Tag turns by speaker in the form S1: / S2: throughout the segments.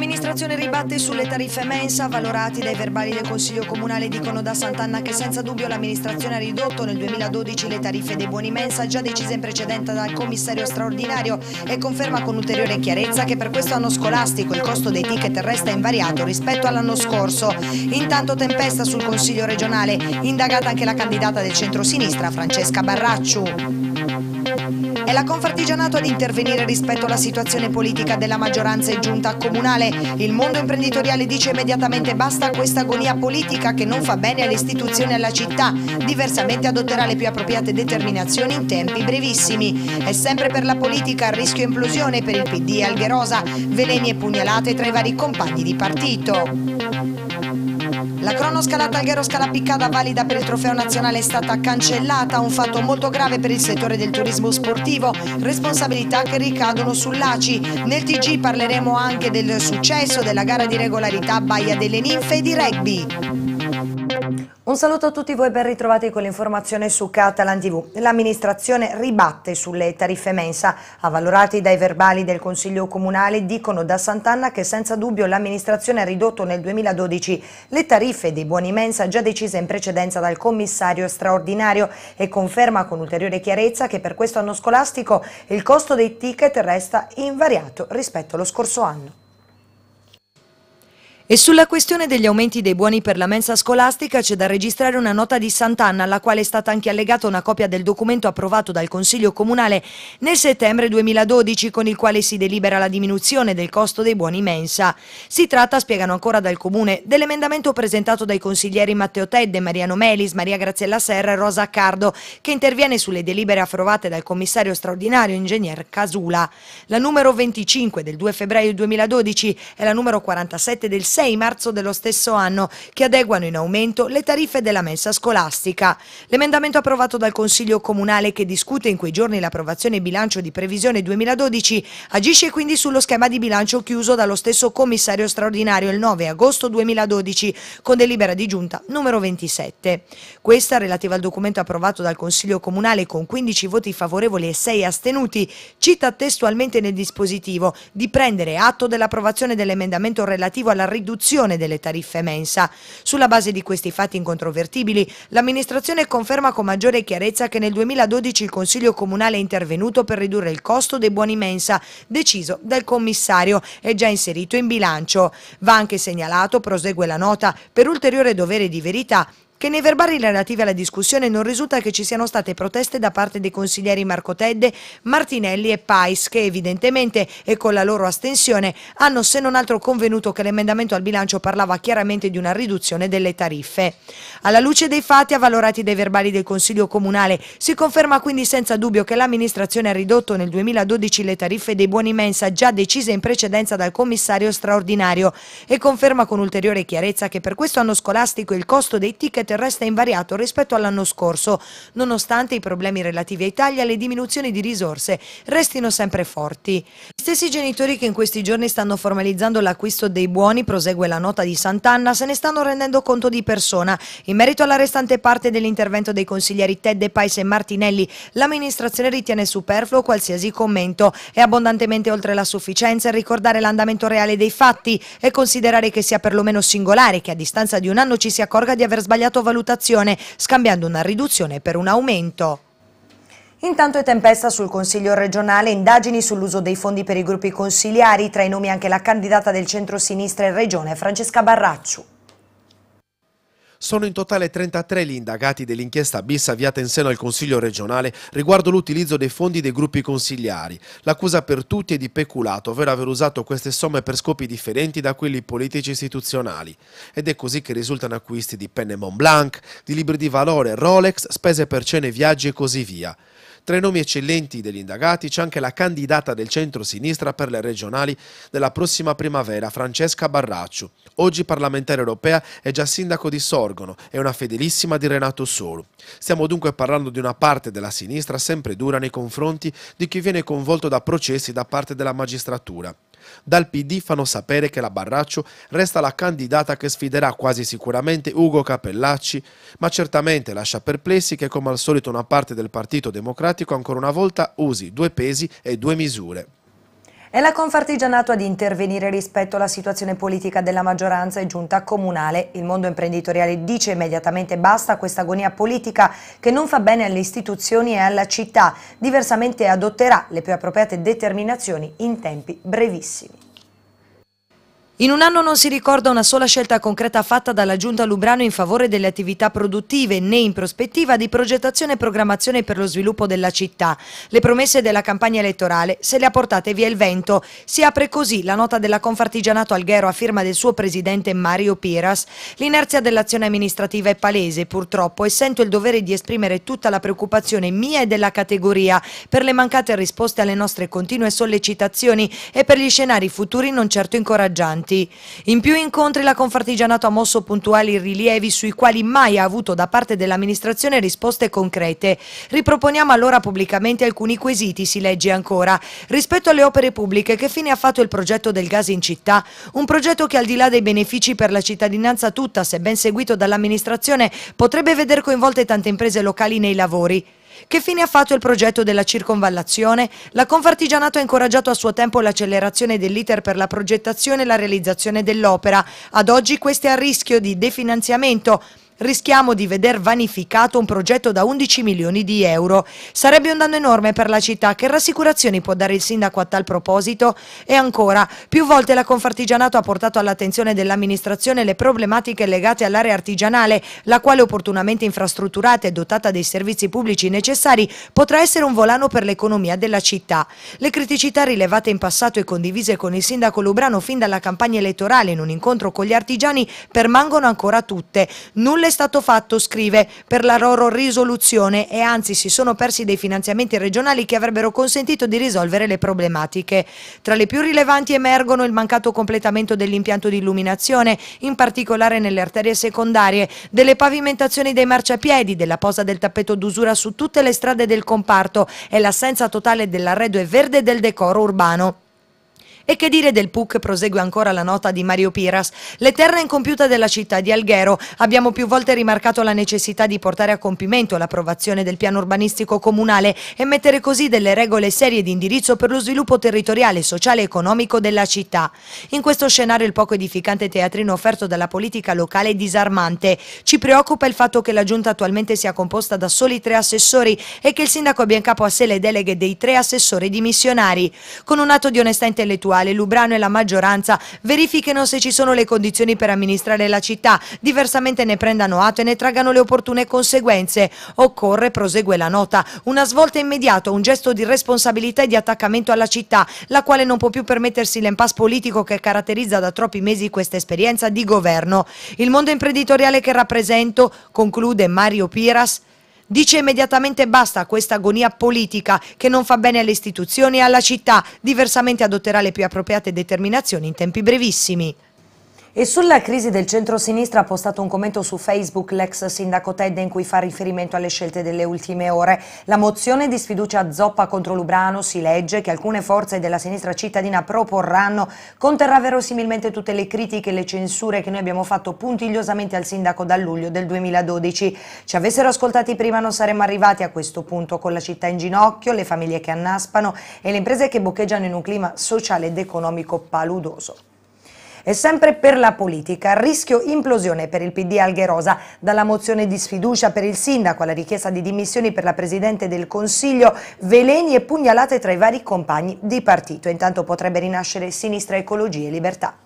S1: L'amministrazione ribatte sulle tariffe mensa, valorati dai verbali del Consiglio Comunale dicono da Sant'Anna che senza dubbio l'amministrazione ha ridotto nel 2012 le tariffe dei buoni mensa, già decise in precedenza dal commissario straordinario e conferma con ulteriore chiarezza che per questo anno scolastico il costo dei ticket resta invariato rispetto all'anno scorso. Intanto tempesta sul Consiglio regionale, indagata anche la candidata del centro-sinistra Francesca Barracciu. È la Confartigianato ad intervenire rispetto alla situazione politica della maggioranza e giunta comunale. Il mondo imprenditoriale dice immediatamente basta a questa agonia politica che non fa bene alle istituzioni e alla città. Diversamente adotterà le più appropriate determinazioni in tempi brevissimi. È sempre per la politica a rischio implosione per il PD e Algherosa, veleni e pugnalate tra i vari compagni di partito. La cronoscalata Alghero Scalapiccada valida per il trofeo nazionale è stata cancellata, un fatto molto grave per il settore del turismo sportivo, responsabilità che ricadono sull'ACI. Nel TG parleremo anche del successo della gara di regolarità Baia delle Ninfe e di rugby. Un saluto a tutti voi ben ritrovati con l'informazione su Catalan TV. L'amministrazione ribatte sulle tariffe mensa. Avvalorati dai verbali del Consiglio Comunale dicono da Sant'Anna che senza dubbio l'amministrazione ha ridotto nel 2012 le tariffe dei buoni mensa già decise in precedenza dal commissario straordinario e conferma con ulteriore chiarezza che per questo anno scolastico il costo dei ticket resta invariato rispetto allo scorso anno. E sulla questione degli aumenti dei buoni per la mensa scolastica c'è da registrare una nota di Sant'Anna alla quale è stata anche allegata una copia del documento approvato dal Consiglio Comunale nel settembre 2012 con il quale si delibera la diminuzione del costo dei buoni mensa. Si tratta, spiegano ancora dal Comune, dell'emendamento presentato dai consiglieri Matteo Tedde, Mariano Melis, Maria Graziella Serra e Rosa Accardo che interviene sulle delibere approvate dal commissario straordinario ingegner Casula. La numero 25 del 2 febbraio 2012 e la numero 47 del 6 6 marzo dello stesso anno, che adeguano in aumento le tariffe della mensa scolastica. L'emendamento approvato dal Consiglio Comunale che discute in quei giorni l'approvazione bilancio di previsione 2012 agisce quindi sullo schema di bilancio chiuso dallo stesso commissario straordinario il 9 agosto 2012 con delibera di giunta numero 27. Questa, relativa al documento approvato dal Consiglio Comunale con 15 voti favorevoli e 6 astenuti, cita testualmente nel dispositivo di prendere atto dell'approvazione dell'emendamento relativo alla rigidità riduzione delle tariffe mensa. Sulla base di questi fatti incontrovertibili, l'amministrazione conferma con maggiore chiarezza che nel 2012 il Consiglio Comunale è intervenuto per ridurre il costo dei buoni mensa, deciso dal commissario e già inserito in bilancio. Va anche segnalato, prosegue la nota, per ulteriore dovere di verità, che nei verbali relativi alla discussione non risulta che ci siano state proteste da parte dei consiglieri Marco Tedde, Martinelli e Pais, che evidentemente e con la loro astensione hanno se non altro convenuto che l'emendamento al bilancio parlava chiaramente di una riduzione delle tariffe. Alla luce dei fatti avvalorati dai verbali del Consiglio Comunale, si conferma quindi senza dubbio che l'amministrazione ha ridotto nel 2012 le tariffe dei buoni mensa già decise in precedenza dal commissario straordinario e conferma con ulteriore chiarezza che per questo anno scolastico il costo dei ticket 100% resta invariato rispetto all'anno scorso, nonostante i problemi relativi ai tagli le diminuzioni di risorse restino sempre forti. Gli stessi genitori che in questi giorni stanno formalizzando l'acquisto dei buoni, prosegue la nota di Sant'Anna, se ne stanno rendendo conto di persona. In merito alla restante parte dell'intervento dei consiglieri Ted De Pais e Martinelli, l'amministrazione ritiene superfluo qualsiasi commento. È abbondantemente oltre la sufficienza ricordare l'andamento reale dei fatti e considerare che sia perlomeno singolare che a distanza di un anno ci si accorga di aver sbagliato sottovalutazione, scambiando una riduzione per un aumento. Intanto è tempesta sul Consiglio regionale, indagini sull'uso dei fondi per i gruppi consiliari, tra i nomi anche la candidata del centro-sinistra in Regione, Francesca Barracciu.
S2: Sono in totale 33 gli indagati dell'inchiesta bis avviata in seno al Consiglio regionale riguardo l'utilizzo dei fondi dei gruppi consigliari. L'accusa per tutti è di peculato, ovvero aver usato queste somme per scopi differenti da quelli politici istituzionali. Ed è così che risultano acquisti di penne Montblanc, di libri di valore, Rolex, spese per cene, viaggi e così via. Tra i nomi eccellenti degli indagati c'è anche la candidata del centro-sinistra per le regionali della prossima primavera, Francesca Barraccio. Oggi parlamentare europea è già sindaco di Sorgono e una fedelissima di Renato Solo. Stiamo dunque parlando di una parte della sinistra sempre dura nei confronti di chi viene coinvolto da processi da parte della magistratura. Dal PD fanno sapere che la Barraccio resta la candidata che sfiderà quasi sicuramente Ugo Capellacci, ma certamente lascia perplessi che come al solito una parte del Partito Democratico ancora una volta usi due pesi e due misure. È la
S1: Confartigianato ad intervenire rispetto alla situazione politica della maggioranza e giunta comunale. Il mondo imprenditoriale dice immediatamente basta a questa agonia politica che non fa bene alle istituzioni e alla città. Diversamente adotterà le più appropriate determinazioni in tempi brevissimi. In un anno non si ricorda una sola scelta concreta fatta dalla Giunta Lubrano in favore delle attività produttive né in prospettiva di progettazione e programmazione per lo sviluppo della città. Le promesse della campagna elettorale se le ha portate via il vento. Si apre così la nota della Confartigianato Alghero a firma del suo presidente Mario Piras. L'inerzia dell'azione amministrativa è palese, purtroppo, e sento il dovere di esprimere tutta la preoccupazione mia e della categoria per le mancate risposte alle nostre continue sollecitazioni e per gli scenari futuri non certo incoraggianti avanti. In più incontri la Confartigianato ha mosso puntuali rilievi sui quali mai ha avuto da parte dell'amministrazione risposte concrete. Riproponiamo allora pubblicamente alcuni quesiti, si legge ancora. Rispetto alle opere pubbliche, che fine ha fatto il progetto del gas in città? Un progetto che al di là dei benefici per la cittadinanza tutta, se ben seguito dall'amministrazione, potrebbe veder coinvolte tante imprese locali nei lavori. Che fine ha fatto il progetto della circonvallazione? La Confartigianato ha incoraggiato a suo tempo l'accelerazione dell'iter per la progettazione e la realizzazione dell'opera. Ad oggi questa è a rischio di definanziamento rischiamo di veder vanificato un progetto da 11 milioni di euro. Sarebbe un danno enorme per la città. Che rassicurazioni può dare il sindaco a tal proposito? E ancora, più volte la Confartigianato ha portato all'attenzione dell'amministrazione le problematiche legate all'area artigianale, la quale opportunamente infrastrutturata e dotata dei servizi pubblici necessari potrà essere un volano per l'economia della città. Le criticità rilevate in passato e condivise con il sindaco Lubrano fin dalla campagna elettorale in un incontro con gli artigiani permangono ancora tutte. Nulla è stato fatto, scrive, per la loro risoluzione e anzi si sono persi dei finanziamenti regionali che avrebbero consentito di risolvere le problematiche. Tra le più rilevanti emergono il mancato completamento dell'impianto di illuminazione, in particolare nelle arterie secondarie, delle pavimentazioni dei marciapiedi, della posa del tappeto d'usura su tutte le strade del comparto e l'assenza totale dell'arredo e verde del decoro urbano. E che dire del PUC, prosegue ancora la nota di Mario Piras. l'eterna incompiuta della città di Alghero abbiamo più volte rimarcato la necessità di portare a compimento l'approvazione del piano urbanistico comunale e mettere così delle regole serie di indirizzo per lo sviluppo territoriale, sociale e economico della città. In questo scenario il poco edificante teatrino offerto dalla politica locale è disarmante. Ci preoccupa il fatto che la giunta attualmente sia composta da soli tre assessori e che il sindaco abbia in capo a sé le deleghe dei tre assessori dimissionari. Con un atto di onestà intellettuale quale Lubrano e la maggioranza verifichino se ci sono le condizioni per amministrare la città, diversamente ne prendano atto e ne traggano le opportune conseguenze. Occorre, prosegue la nota, una svolta immediata, un gesto di responsabilità e di attaccamento alla città, la quale non può più permettersi l'impasse politico che caratterizza da troppi mesi questa esperienza di governo. Il mondo imprenditoriale che rappresento, conclude Mario Piras, Dice immediatamente basta a questa agonia politica che non fa bene alle istituzioni e alla città, diversamente adotterà le più appropriate determinazioni in tempi brevissimi. E sulla crisi del centro-sinistra ha postato un commento su Facebook l'ex sindaco Ted in cui fa riferimento alle scelte delle ultime ore. La mozione di sfiducia zoppa contro Lubrano si legge che alcune forze della sinistra cittadina proporranno conterrà verosimilmente tutte le critiche e le censure che noi abbiamo fatto puntigliosamente al sindaco dal luglio del 2012. Ci avessero ascoltati prima non saremmo arrivati a questo punto con la città in ginocchio, le famiglie che annaspano e le imprese che boccheggiano in un clima sociale ed economico paludoso. E sempre per la politica, rischio implosione per il PD Algherosa, dalla mozione di sfiducia per il sindaco alla richiesta di dimissioni per la Presidente del Consiglio, veleni e pugnalate tra i vari compagni di partito. Intanto potrebbe rinascere Sinistra Ecologia e Libertà.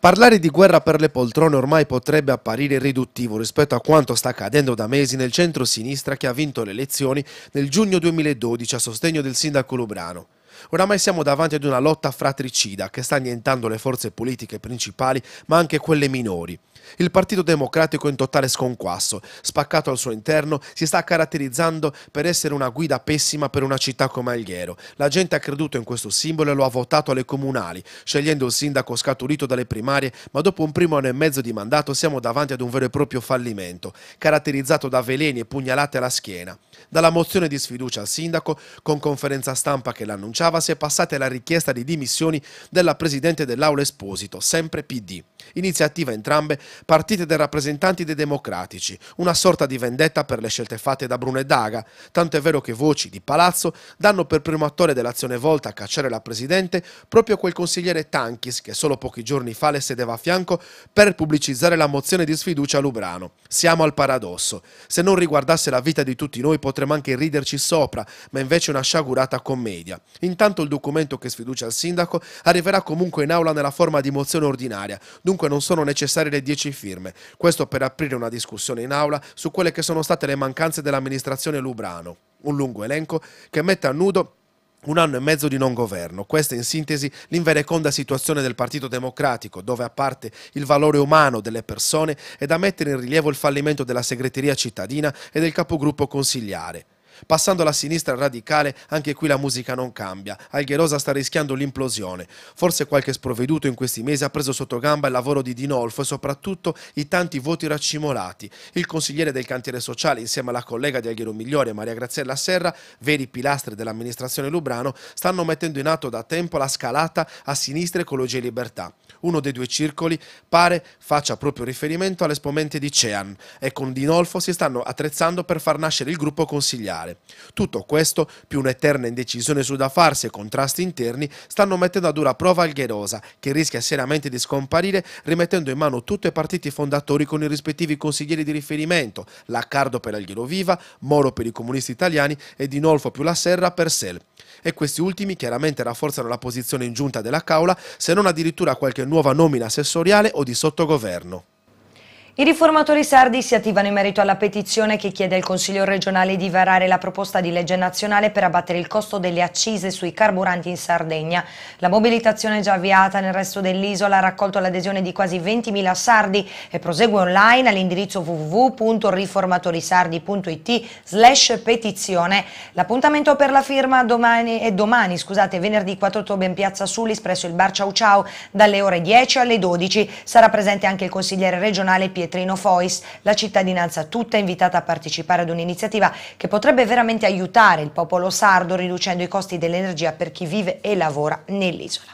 S2: Parlare di guerra per le poltrone ormai potrebbe apparire riduttivo rispetto a quanto sta accadendo da mesi nel centro-sinistra che ha vinto le elezioni nel giugno 2012 a sostegno del sindaco Lubrano. Oramai siamo davanti ad una lotta fratricida che sta annientando le forze politiche principali ma anche quelle minori. Il Partito Democratico è in totale sconquasso, spaccato al suo interno, si sta caratterizzando per essere una guida pessima per una città come Alghero. La gente ha creduto in questo simbolo e lo ha votato alle comunali, scegliendo il sindaco scaturito dalle primarie, ma dopo un primo anno e mezzo di mandato siamo davanti ad un vero e proprio fallimento, caratterizzato da veleni e pugnalate alla schiena. Dalla mozione di sfiducia al sindaco, con conferenza stampa che l'ha annunciato, Cava si è passate la richiesta di dimissioni della Presidente dell'Aula Esposito, sempre PD. Iniziativa entrambe partite dai rappresentanti dei democratici, una sorta di vendetta per le scelte fatte da Bruno e Daga, tanto è vero che voci di Palazzo danno per primo attore dell'azione volta a cacciare la Presidente proprio quel consigliere Tanchis che solo pochi giorni fa le sedeva a fianco per pubblicizzare la mozione di sfiducia a Lubrano. Siamo al paradosso. Se non riguardasse la vita di tutti noi potremmo anche riderci sopra, ma invece una sciagurata commedia. In Intanto il documento che sfiducia il sindaco arriverà comunque in aula nella forma di mozione ordinaria, dunque non sono necessarie le 10 firme. Questo per aprire una discussione in aula su quelle che sono state le mancanze dell'amministrazione Lubrano. Un lungo elenco che mette a nudo un anno e mezzo di non governo. Questa è in sintesi l'invereconda situazione del Partito Democratico, dove a parte il valore umano delle persone è da mettere in rilievo il fallimento della segreteria cittadina e del capogruppo consigliare. Passando alla sinistra radicale, anche qui la musica non cambia. Algherosa sta rischiando l'implosione. Forse qualche sprovveduto in questi mesi ha preso sotto gamba il lavoro di Dinolfo e soprattutto i tanti voti raccimolati. Il consigliere del cantiere sociale, insieme alla collega di Alghero Migliore, Maria Graziella Serra, veri pilastri dell'amministrazione Lubrano, stanno mettendo in atto da tempo la scalata a sinistra Ecologia e Libertà. Uno dei due circoli pare faccia proprio riferimento all'esponente di CEAN e con Dinolfo si stanno attrezzando per far nascere il gruppo consigliare centrale. Tutto questo, più un'eterna indecisione su da farsi e contrasti interni, stanno mettendo a dura prova Algherosa, che rischia seriamente di scomparire rimettendo in mano tutti i partiti fondatori con i rispettivi consiglieri di riferimento, Laccardo per Alghero Viva, Moro per i comunisti italiani e Dinolfo più la Serra per Sel. E questi ultimi chiaramente rafforzano la posizione in giunta della Caula, se non addirittura qualche nuova nomina assessoriale o di sottogoverno.
S1: I riformatori sardi si attivano in merito alla petizione che chiede al Consiglio regionale di varare la proposta di legge nazionale per abbattere il costo delle accise sui carburanti in Sardegna. La mobilitazione già avviata nel resto dell'isola ha raccolto l'adesione di quasi 20.000 sardi e prosegue online all'indirizzo www.riformatorisardi.it slash petizione. L'appuntamento per la firma domani è eh, domani, scusate, venerdì 4 ottobre in piazza Sulis presso il bar Ciao Ciao dalle ore 10 alle 12. Sarà presente anche il consigliere regionale Pietro Pietrino Fois, la cittadinanza tutta è invitata a partecipare ad un'iniziativa che potrebbe veramente aiutare il popolo sardo riducendo i costi dell'energia per chi vive e lavora nell'isola.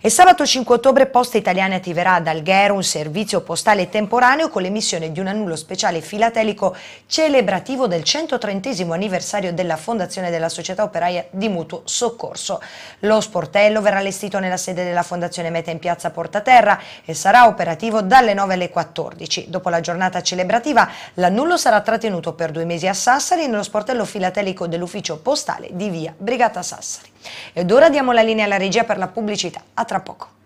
S1: E sabato 5 ottobre Poste Italiana attiverà ad Alghero un servizio postale temporaneo con l'emissione di un annullo speciale filatelico celebrativo del 130 anniversario della fondazione della Società Operaia di Mutuo Soccorso. Lo sportello verrà allestito nella sede della Fondazione Meta in piazza Portaterra e sarà operativo dalle 9 alle 14. Dopo la giornata celebrativa l'annullo sarà trattenuto per due mesi a Sassari nello sportello filatelico dell'ufficio postale di via Brigata Sassari. Ed ora diamo la linea alla regia per la pubblicità. A tra poco.